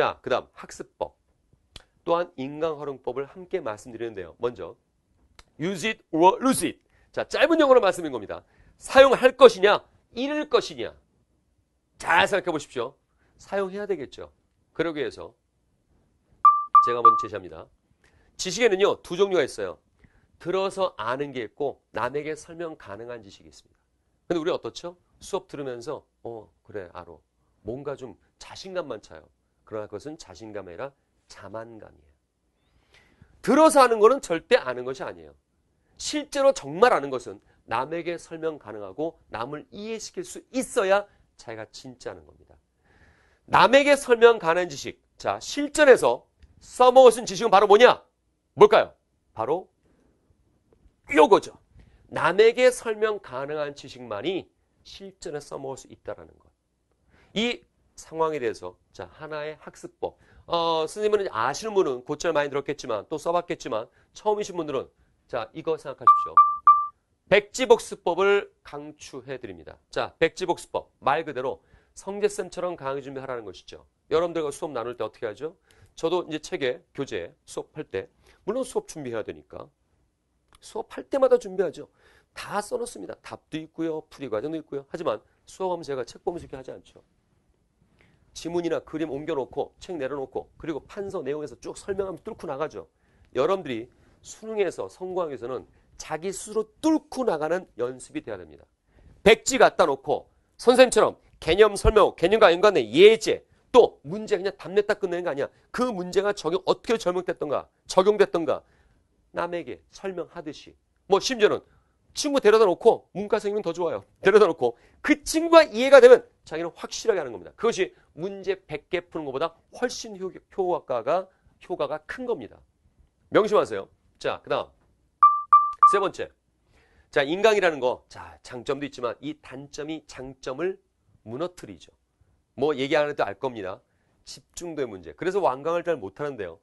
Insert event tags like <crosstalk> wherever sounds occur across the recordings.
자, 그 다음 학습법. 또한 인강활용법을 함께 말씀드리는데요. 먼저 use it or lose it. 자, 짧은 영어로 말씀인 겁니다. 사용할 것이냐, 잃을 것이냐. 잘 생각해 보십시오. 사용해야 되겠죠. 그러기 위해서 제가 먼저 제시합니다. 지식에는요, 두 종류가 있어요. 들어서 아는 게 있고 남에게 설명 가능한 지식이 있습니다. 근데 우리 어떻죠? 수업 들으면서 어, 그래, 알어. 뭔가 좀 자신감만 차요. 그러나 그것은 자신감이 아니라 자만감이에요. 들어서 아는 것은 절대 아는 것이 아니에요. 실제로 정말 아는 것은 남에게 설명 가능하고 남을 이해시킬 수 있어야 자기가 진짜 아는 겁니다. 남에게 설명 가능한 지식. 자, 실전에서 써먹은 지식은 바로 뭐냐? 뭘까요? 바로 요거죠. 남에게 설명 가능한 지식만이 실전에 써먹을 수있다는 것. 이 상황에 대해서 자 하나의 학습법. 어, 스님은 아시는 분은 곧잘 많이 들었겠지만 또 써봤겠지만 처음이신 분들은 자 이거 생각하십시오. 백지복습법을 강추해 드립니다. 자 백지복습법 말 그대로 성재쌤처럼 강의 준비하라는 것이죠. 여러분들과 수업 나눌 때 어떻게 하죠? 저도 이제 책에 교재 수업할 때 물론 수업 준비해야 되니까 수업할 때마다 준비하죠. 다 써놓습니다. 답도 있고요. 풀이 과정도 있고요. 하지만 수업하면 제가 책 보면서 이렇게 하지 않죠. 지문이나 그림 옮겨놓고 책 내려놓고 그리고 판서 내용에서 쭉 설명하면 뚫고 나가죠. 여러분들이 수능에서 성공하기 위해서는 자기 스스로 뚫고 나가는 연습이 돼야 됩니다. 백지 갖다 놓고 선생님처럼 개념 설명, 개념과 연관된 예제, 또 문제 그냥 답냈다 끝내는 거 아니야. 그 문제가 적용 어떻게 적용됐던가, 적용됐던가 남에게 설명하듯이 뭐 심지어는 친구 데려다 놓고 문과 선생님은 더 좋아요. 데려다 놓고 그 친구가 이해가 되면 자기는 확실하게 하는 겁니다. 그것이 문제 100개 푸는 것보다 훨씬 효과가, 효과가 큰 겁니다. 명심하세요. 자, 그 다음. 세 번째. 자, 인강이라는 거. 자, 장점도 있지만 이 단점이 장점을 무너뜨리죠. 뭐 얘기 안 해도 알 겁니다. 집중도의 문제. 그래서 완강을 잘 못하는데요.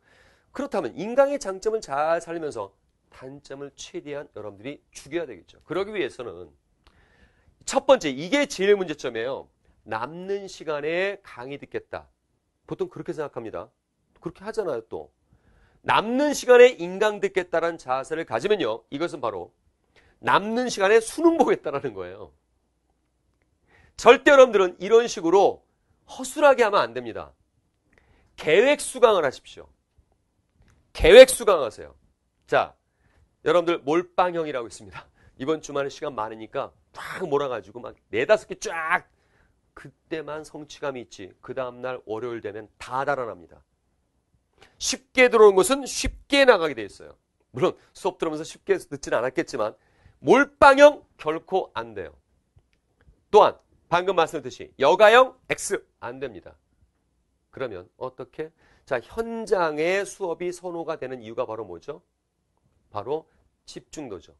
그렇다면 인강의 장점을 잘 살리면서 단점을 최대한 여러분들이 죽여야 되겠죠. 그러기 위해서는 첫 번째, 이게 제일 문제점이에요. 남는 시간에 강의 듣겠다. 보통 그렇게 생각합니다. 그렇게 하잖아요, 또. 남는 시간에 인강 듣겠다라는 자세를 가지면요. 이것은 바로 남는 시간에 수능 보겠다라는 거예요. 절대 여러분들은 이런 식으로 허술하게 하면 안 됩니다. 계획 수강을 하십시오. 계획 수강하세요. 자, 여러분들 몰빵형이라고 있습니다. 이번 주말에 시간 많으니까 쫙 몰아가지고 막 네다섯 개쫙 그때만 성취감이 있지 그 다음날 월요일 되면 다 달아납니다. 쉽게 들어오는 것은 쉽게 나가게 돼 있어요. 물론 수업 들으면서 쉽게 듣지는 않았겠지만 몰빵형 결코 안 돼요. 또한 방금 말씀드렸듯이 여가형 X 안 됩니다. 그러면 어떻게? 자 현장의 수업이 선호가 되는 이유가 바로 뭐죠? 바로 집중도죠.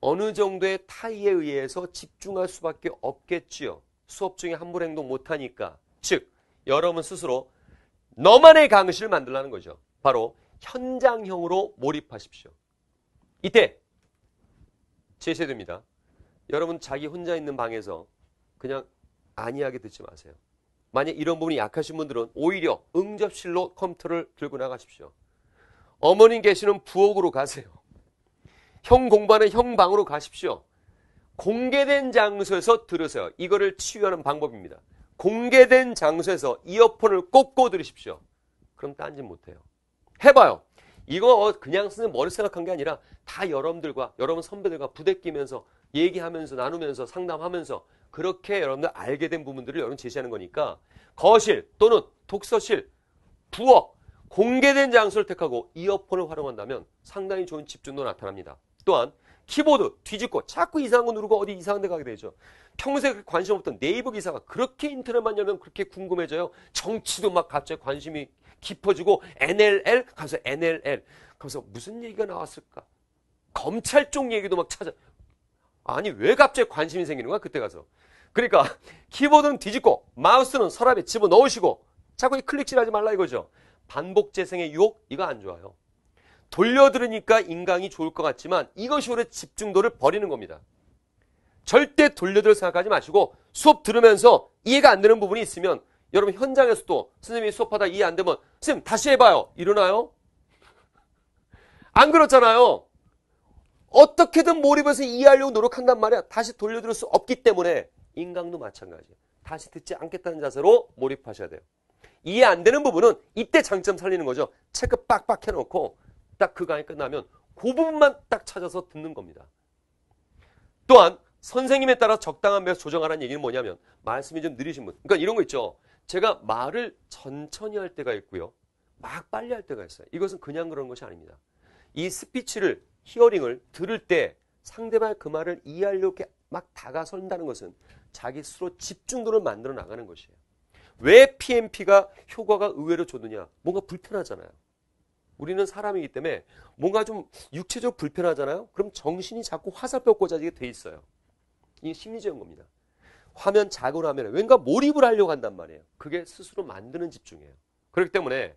어느 정도의 타이에 의해서 집중할 수밖에 없겠지요. 수업 중에 함부로 행동 못하니까. 즉, 여러분 스스로 너만의 강의실을 만들라는 거죠. 바로 현장형으로 몰입하십시오. 이때 제시됩니다. 여러분 자기 혼자 있는 방에서 그냥 안이하게 듣지 마세요. 만약 이런 부분이 약하신 분들은 오히려 응접실로 컴퓨터를 들고 나가십시오. 어머님 계시는 부엌으로 가세요. 형 공부하는 형 방으로 가십시오. 공개된 장소에서 들으세요. 이거를 치유하는 방법입니다. 공개된 장소에서 이어폰을 꽂고 들으십시오. 그럼 딴지 못해요. 해봐요. 이거 그냥 쓰는 머리 생각한 게 아니라 다 여러분들과 여러분 선배들과 부대끼면서 얘기하면서 나누면서 상담하면서 그렇게 여러분들 알게 된 부분들을 여러분 제시하는 거니까 거실 또는 독서실, 부엌, 공개된 장소를 택하고 이어폰을 활용한다면 상당히 좋은 집중도 나타납니다. 또한 키보드 뒤집고 자꾸 이상한 거 누르고 어디 이상한 데 가게 되죠. 평소에 관심 없던 네이버 기사가 그렇게 인터넷만 열면 그렇게 궁금해져요. 정치도 막 갑자기 관심이 깊어지고 NLL 가서 NLL 가면서 무슨 얘기가 나왔을까? 검찰 쪽 얘기도 막 찾아. 아니 왜 갑자기 관심이 생기는 거야 그때 가서. 그러니까 <laughs> 키보드는 뒤집고 마우스는 서랍에 집어 넣으시고 자꾸 클릭질하지 말라 이거죠. 반복 재생의 유혹 이거 안 좋아요. 돌려들으니까 인강이 좋을 것 같지만 이것이 오히려 집중도를 버리는 겁니다. 절대 돌려들 생각하지 마시고 수업 들으면서 이해가 안 되는 부분이 있으면 여러분 현장에서도 선생님이 수업하다 이해 안 되면 선생님 다시 해봐요. 이러나요? 안 그렇잖아요. 어떻게든 몰입해서 이해하려고 노력한단 말이야. 다시 돌려들을 수 없기 때문에 인강도 마찬가지예요. 다시 듣지 않겠다는 자세로 몰입하셔야 돼요. 이해 안 되는 부분은 이때 장점 살리는 거죠. 체크 빡빡 해놓고 딱그 강의 끝나면 그 부분만 딱 찾아서 듣는 겁니다. 또한 선생님에 따라 적당한 배에서 조정하라는 얘기는 뭐냐면 말씀이 좀 느리신 분. 그러니까 이런 거 있죠. 제가 말을 천천히 할 때가 있고요. 막 빨리 할 때가 있어요. 이것은 그냥 그런 것이 아닙니다. 이 스피치를 히어링을 들을 때 상대방 의그 말을 이해하려고 이렇게 막 다가선다는 것은 자기 스스로 집중도를 만들어 나가는 것이에요. 왜 PMP가 효과가 의외로 좋느냐? 뭔가 불편하잖아요. 우리는 사람이기 때문에 뭔가 좀 육체적 불편하잖아요. 그럼 정신이 자꾸 화살표 꽂아지게 돼 있어요. 이게 심리적인 겁니다. 화면 작은 화면에 왠가 몰입을 하려고 한단 말이에요. 그게 스스로 만드는 집중이에요. 그렇기 때문에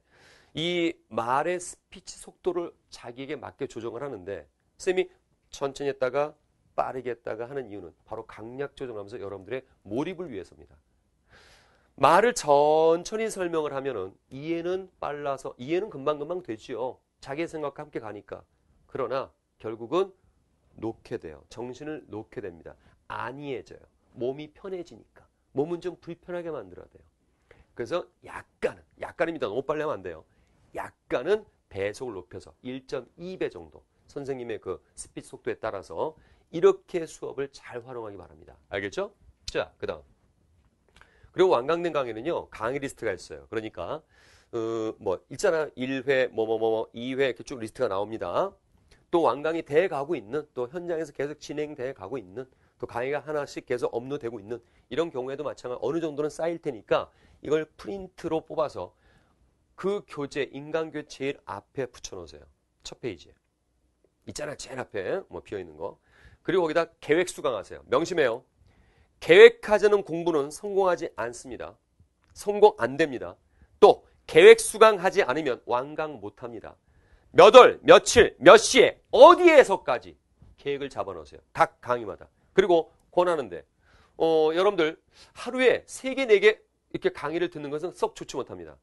이 말의 스피치 속도를 자기에게 맞게 조정을 하는데 쌤이 천천히 했다가 빠르게 했다가 하는 이유는 바로 강약 조정하면서 여러분들의 몰입을 위해서입니다. 말을 천천히 설명을 하면은 이해는 빨라서 이해는 금방금방 되지요. 자기 생각과 함께 가니까. 그러나 결국은 놓게 돼요. 정신을 놓게 됩니다. 안이해져요. 몸이 편해지니까. 몸은 좀 불편하게 만들어야 돼요. 그래서 약간은, 약간입니다. 너무 빨리 하면 안 돼요. 약간은 배속을 높여서 1.2배 정도. 선생님의 그 스피드 속도에 따라서 이렇게 수업을 잘 활용하기 바랍니다. 알겠죠? 자, 그 다음. 그리고 완강된 강의는요, 강의 리스트가 있어요. 그러니까, 어, 뭐, 있잖아. 1회, 뭐, 뭐, 뭐, 뭐, 2회 이렇게 쭉 리스트가 나옵니다. 또 완강이 돼 가고 있는, 또 현장에서 계속 진행돼 가고 있는, 또 강의가 하나씩 계속 업로드되고 있는, 이런 경우에도 마찬가지 어느 정도는 쌓일 테니까 이걸 프린트로 뽑아서 그 교재, 인강교 제일 앞에 붙여놓으세요. 첫 페이지에. 있잖아. 제일 앞에 뭐 비어있는 거. 그리고 거기다 계획 수강하세요. 명심해요. 계획하자는 공부는 성공하지 않습니다. 성공 안 됩니다. 또 계획 수강하지 않으면 완강 못합니다. 몇 월, 며칠, 몇 시에 어디에서까지 계획을 잡아놓으세요. 각 강의마다. 그리고 권하는데 어, 여러분들 하루에 3개, 4개 이렇게 강의를 듣는 것은 썩 좋지 못합니다.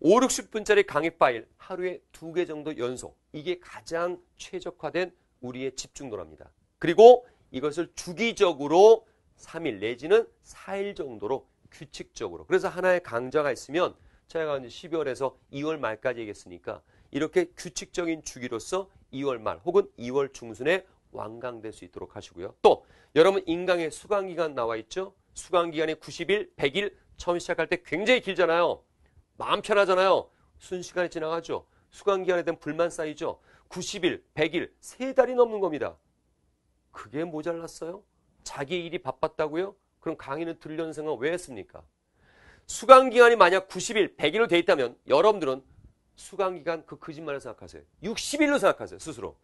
5, 60분짜리 강의 파일 하루에 2개 정도 연속 이게 가장 최적화된 우리의 집중도랍니다. 그리고 이것을 주기적으로 3일 내지는 4일 정도로 규칙적으로. 그래서 하나의 강좌가 있으면 저가 이제 12월에서 2월 말까지 얘기했으니까 이렇게 규칙적인 주기로서 2월 말 혹은 2월 중순에 완강될 수 있도록 하시고요. 또 여러분 인강의 수강 기간 나와 있죠? 수강 기간이 90일, 100일 처음 시작할 때 굉장히 길잖아요. 마음 편하잖아요. 순식간에 지나가죠. 수강 기간에 대한 불만 쌓이죠. 90일, 100일, 3달이 넘는 겁니다. 그게 모자랐어요? 자기 일이 바빴다고요? 그럼 강의는 들려는생은왜 했습니까? 수강기간이 만약 90일, 100일로 돼 있다면 여러분들은 수강기간 그 거짓말을 생각하세요. 60일로 생각하세요. 스스로.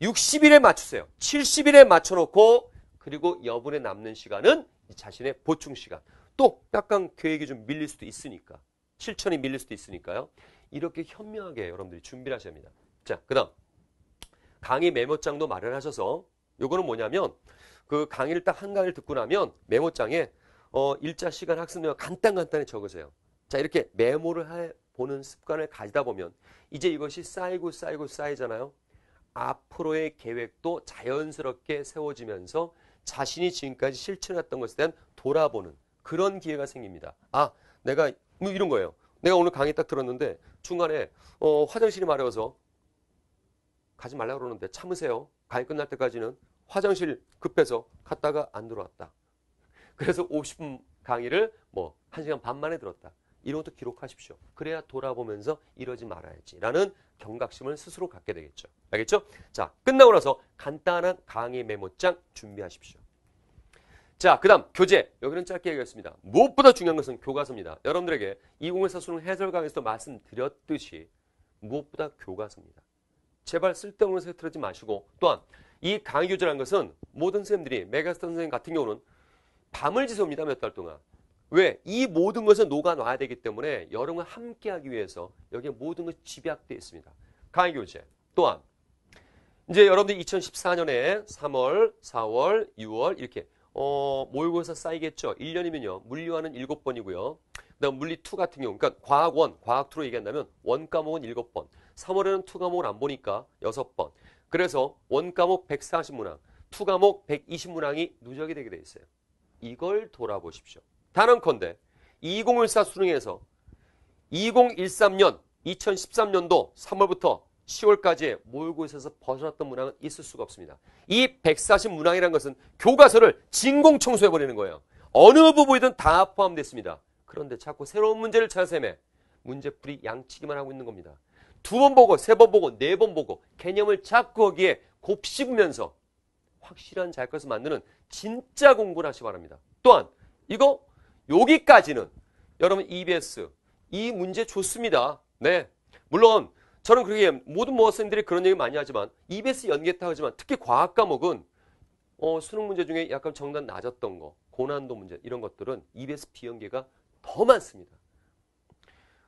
60일에 맞추세요. 70일에 맞춰놓고 그리고 여분에 남는 시간은 자신의 보충 시간. 또 약간 계획이 좀 밀릴 수도 있으니까. 실천이 밀릴 수도 있으니까요. 이렇게 현명하게 여러분들이 준비를 하셔야 합니다. 자, 그 다음. 강의 메모장도 마련하셔서 요거는 뭐냐면 그 강의를 딱 한강을 듣고 나면 메모장에 어, 일자 시간 학습 내용 간단간단히 적으세요. 자, 이렇게 메모를 해 보는 습관을 가지다 보면 이제 이것이 쌓이고 쌓이고 쌓이잖아요. 앞으로의 계획도 자연스럽게 세워지면서 자신이 지금까지 실천했던 것에 대한 돌아보는 그런 기회가 생깁니다. 아, 내가 뭐 이런 거예요. 내가 오늘 강의 딱 들었는데 중간에 어, 화장실이 마려워서 가지 말라 그러는데 참으세요. 강의 끝날 때까지는 화장실 급해서 갔다가 안 들어왔다. 그래서 50분 강의를 뭐 1시간 반 만에 들었다. 이런 것도 기록하십시오. 그래야 돌아보면서 이러지 말아야지. 라는 경각심을 스스로 갖게 되겠죠. 알겠죠? 자, 끝나고 나서 간단한 강의 메모장 준비하십시오. 자, 그 다음 교재. 여기는 짧게 얘기했습니다. 무엇보다 중요한 것은 교과서입니다. 여러분들에게 2014 수능 해설 강의에서 말씀드렸듯이 무엇보다 교과서입니다. 제발 쓸데없는 세트러지 마시고 또한 이 강의 교재라는 것은 모든 선생님들이 메가스터 선생님 같은 경우는 밤을 지섭니다몇 달 동안. 왜? 이 모든 것을 녹아놔야 되기 때문에 여러분과 함께하기 위해서 여기에 모든 것이 집약되어 있습니다. 강의 교재. 또한 이제 여러분들 2014년에 3월, 4월, 6월 이렇게 어, 모의고사 쌓이겠죠. 1년이면요. 물리화는 7번이고요. 그다음 물리 2 같은 경우, 그러니까 과학 1, 과학 2로 얘기한다면 원 과목은 7번, 3월에는 투과목을 안 보니까 6번. 그래서 원과목 140문항, 투과목 120문항이 누적이 되게 돼 있어요. 이걸 돌아보십시오. 단언컨대 2014 수능에서 2013년, 2013년도 3월부터 10월까지의 모의고사에서 벗어났던 문항은 있을 수가 없습니다. 이140 문항이라는 것은 교과서를 진공 청소해버리는 거예요. 어느 부분이든 다 포함됐습니다. 그런데 자꾸 새로운 문제를 찾아세매 문제풀이 양치기만 하고 있는 겁니다. 두번 보고 세 번 보고 네 번 보고 개념을 자꾸 거기에 곱씹으면서 확실한 잘 것을 만드는 진짜 공부를 하시기 바랍니다. 또한 이거 여기까지는 여러분 EBS 이 문제 좋습니다. 네. 물론 저는 그렇게 모든 모어 선생들이 그런 얘기 많이 하지만 EBS 연계타 하지만 특히 과학 과목은 어, 수능 문제 중에 약간 정답 낮았던 거 고난도 문제 이런 것들은 EBS 비연계가 더 많습니다.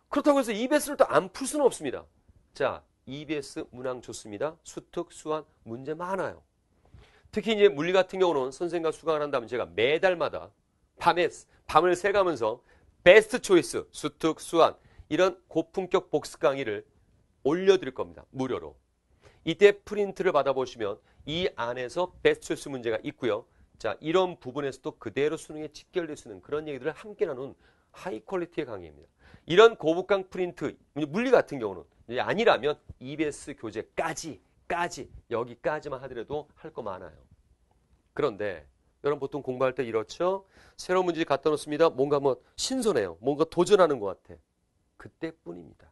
그렇다고 해서 EBS를 또 안 풀 수는 없습니다. 자, EBS 문항 좋습니다. 수특, 수환 문제 많아요. 특히 이제 물리 같은 경우는 선생과 수강을 한다면 제가 매달마다 밤에 밤을 새가면서 베스트 초이스, 수특, 수환 이런 고품격 복습 강의를 올려드릴 겁니다. 무료로. 이때 프린트를 받아보시면 이 안에서 베스트 초이스 문제가 있고요. 자, 이런 부분에서도 그대로 수능에 직결될 수 있는 그런 얘기들을 함께 나눈 하이 퀄리티의 강의입니다. 이런 고급강 프린트, 물리 같은 경우는 아니라면 EBS 교재까지 까지 여기까지만 하더라도 할 거 많아요. 그런데 여러분 보통 공부할 때 이렇죠. 새로운 문제 갖다 놓습니다. 뭔가 뭐 신선해요. 뭔가 도전하는 것 같아. 그때뿐입니다.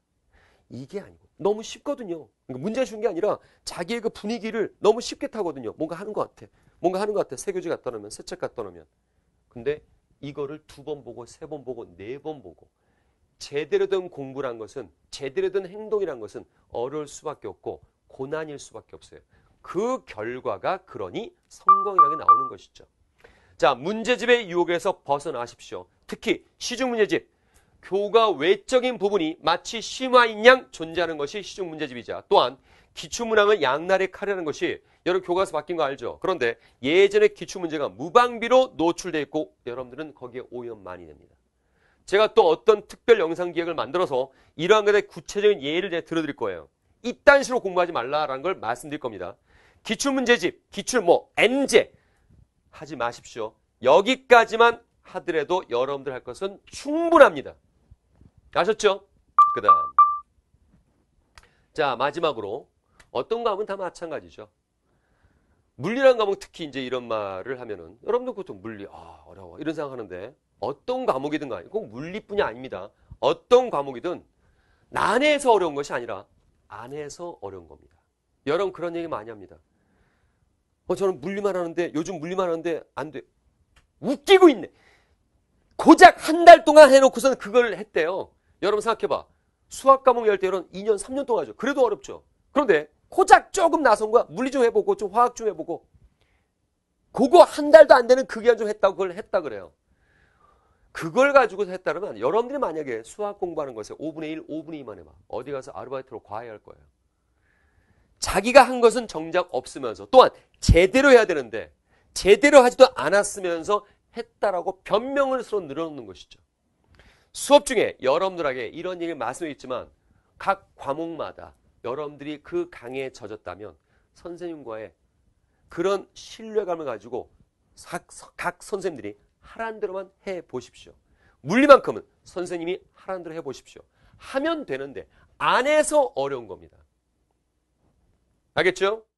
이게 아니고 너무 쉽거든요. 그러니까 문제 준 게 아니라 자기의 그 분위기를 너무 쉽게 타거든요. 뭔가 하는 것 같아. 뭔가 하는 것 같아. 새 교재 갖다 놓으면 새 책 갖다 놓으면. 근데 이거를 두 번 보고 세 번 보고 네 번 보고 제대로 된 공부란 것은 제대로 된 행동이란 것은 어려울 수밖에 없고 고난일 수밖에 없어요. 그 결과가 그러니 성공이라는 게 나오는 것이죠. 자, 문제집의 유혹에서 벗어나십시오. 특히 시중 문제집. 교가 외적인 부분이 마치 심화인 양 존재하는 것이 시중 문제집이자 또한 기출문항을 양날의 칼이라는 것이 여러 교과서 바뀐 거 알죠? 그런데 예전에 기출문제가 무방비로 노출돼 있고 여러분들은 거기에 오염 많이 됩니다. 제가 또 어떤 특별 영상 기획을 만들어서 이러한 것에 구체적인 예를 들어드릴 거예요. 이딴 식으로 공부하지 말라라는 걸 말씀드릴 겁니다. 기출문제집, 기출 뭐 N제 하지 마십시오. 여기까지만 하더라도 여러분들 할 것은 충분합니다. 아셨죠? 그 다음 자 마지막으로 어떤 과목은 다 마찬가지죠. 물리라는 과목 특히 이제 이런 말을 하면은 여러분들 보통 물리 아 어려워 이런 생각하는데 어떤 과목이든 간에 꼭 물리뿐이 아닙니다. 어떤 과목이든 난해서 어려운 것이 아니라 안에서 어려운 겁니다. 여러분 그런 얘기 많이 합니다. 어, 저는 물리만 하는데 요즘 물리만 하는데 안 돼. 웃기고 있네. 고작 한 달 동안 해놓고선 그걸 했대요. 여러분 생각해봐. 수학 과목 열 때는 2년, 3년 동안 하죠. 그래도 어렵죠. 그런데 고작 조금 나선 거야. 물리 좀 해보고 좀 화학 좀 해보고. 그거 한 달도 안 되는 그 기간 좀 했다고 그걸 했다 그래요. 그걸 가지고 했다면 여러분들이 만약에 수학 공부하는 것에 5분의 1, 5분의 2만 해봐. 어디 가서 아르바이트로 과외할 거예요. 자기가 한 것은 정작 없으면서 또한 제대로 해야 되는데 제대로 하지도 않았으면서 했다라고 변명을 서로 늘어놓는 것이죠. 수업 중에 여러분들에게 이런 얘기를 말씀했지만 각 과목마다 여러분들이 그 강의에 젖었다면 선생님과의 그런 신뢰감을 가지고 각, 각 선생님들이 하라는 대로만 해 보십시오. 물리만큼은 선생님이 하라는 대로 해 보십시오. 하면 되는데 안 해서 어려운 겁니다. 알겠죠?